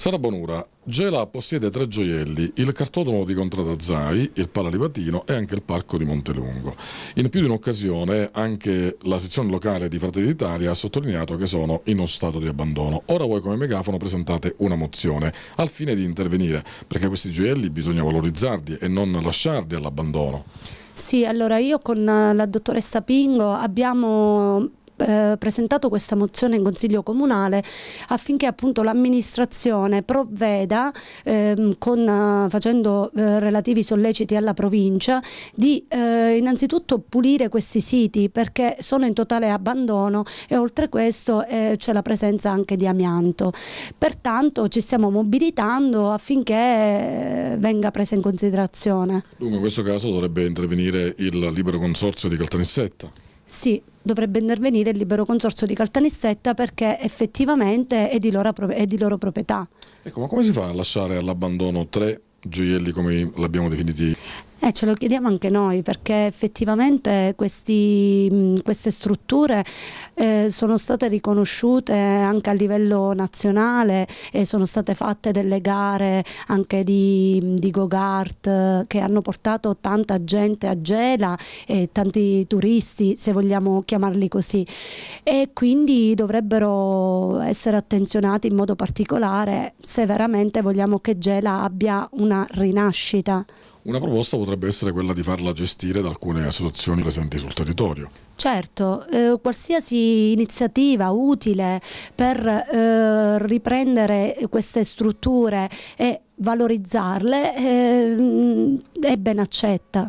Sara Bonura, Gela possiede tre gioielli, il cartodomo di Contrada Zai, il Palalivatino e anche il Parco di Montelungo. In più di un'occasione anche la sezione locale di Fratelli d'Italia ha sottolineato che sono in uno stato di abbandono. Ora voi come megafono presentate una mozione al fine di intervenire, perché questi gioielli bisogna valorizzarli e non lasciarli all'abbandono. Sì, allora io con eh, la dottoressa Pingo abbiamo eh, presentato questa mozione in Consiglio Comunale affinché appunto l'amministrazione provveda ehm, con, eh, facendo eh, relativi solleciti alla provincia di eh, innanzitutto pulire questi siti perché sono in totale abbandono e oltre questo eh, c'è la presenza anche di amianto. Pertanto ci stiamo mobilitando affinché eh, venga presa in considerazione. Dunque in questo caso dovrebbe intervenire il libero consorzio di Caltanissetta. Sì, dovrebbe intervenire il libero consorzio di Caltanissetta perché effettivamente è di loro, è di loro proprietà. Ecco, ma come si fa a lasciare all'abbandono tre gioielli come l'abbiamo definiti? Eh, ce lo chiediamo anche noi perché effettivamente questi, queste strutture eh, sono state riconosciute anche a livello nazionale e sono state fatte delle gare anche di, di go che hanno portato tanta gente a Gela e tanti turisti se vogliamo chiamarli così e quindi dovrebbero essere attenzionati in modo particolare se veramente vogliamo che Gela abbia una rinascita. Una proposta potrebbe essere quella di farla gestire da alcune associazioni presenti sul territorio. Certo, eh, qualsiasi iniziativa utile per eh, riprendere queste strutture e valorizzarle eh, è ben accetta.